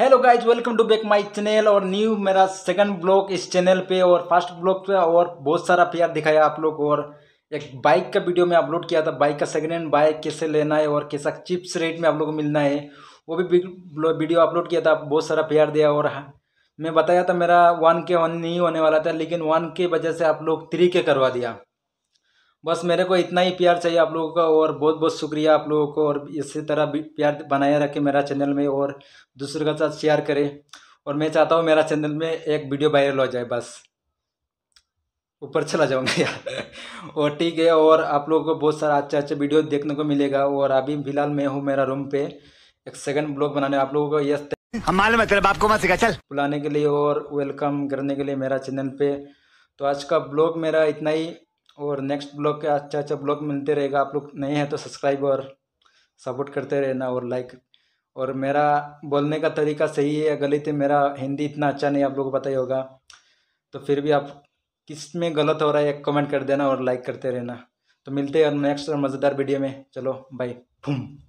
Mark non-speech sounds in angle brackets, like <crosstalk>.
hello guys welcome to back my channel और new मेरा second blog इस channel पे और फर्स्ट ब्लॉग पे और बहुत सारा प्यार दिखाया आप लोग और एक बाइक का वीडियो में अपलोड किया था बाइक का सेकेंड हैंड बाइक कैसे लेना है और कैसा चिप्स रेट में आप लोग को मिलना है वो भी वीडियो अपलोड किया था बहुत सारा प्यार दिया और हाँ, मैं बताया था मेरा वन के वन नहीं होने वाला था लेकिन वन के वजह से आप लोग थ्री के करवा दिया बस मेरे को इतना ही प्यार चाहिए आप लोगों का और बहुत बहुत शुक्रिया आप लोगों को और इसी तरह भी प्यार बनाए रखें मेरा चैनल में और दूसरों के साथ शेयर करें और मैं चाहता हूँ मेरा चैनल में एक वीडियो वायरल हो जाए बस ऊपर चला जाऊँगा यार <laughs> और ठीक है और आप लोगों को बहुत सारा अच्छे अच्छे वीडियो देखने को मिलेगा और अभी फिलहाल मैं हूँ मेरा रूम पे एक सेकंड ब्लॉग बनाने आप लोगों को यस मालूम है तेरे बाप को मत सिखा चल बुलाने के लिए और वेलकम करने के लिए मेरा चैनल पे तो आज का ब्लॉग मेरा इतना ही और नेक्स्ट ब्लॉग के अच्छा अच्छा ब्लॉग मिलते रहेगा आप लोग नए हैं तो सब्सक्राइब और सपोर्ट करते रहना और लाइक और मेरा बोलने का तरीका सही है या गलत है मेरा हिंदी इतना अच्छा नहीं आप लोगों को पता ही होगा तो फिर भी आप किस में गलत हो रहा है कमेंट कर देना और लाइक करते रहना तो मिलते हैं नेक्स्ट और मज़ेदार वीडियो में चलो बाय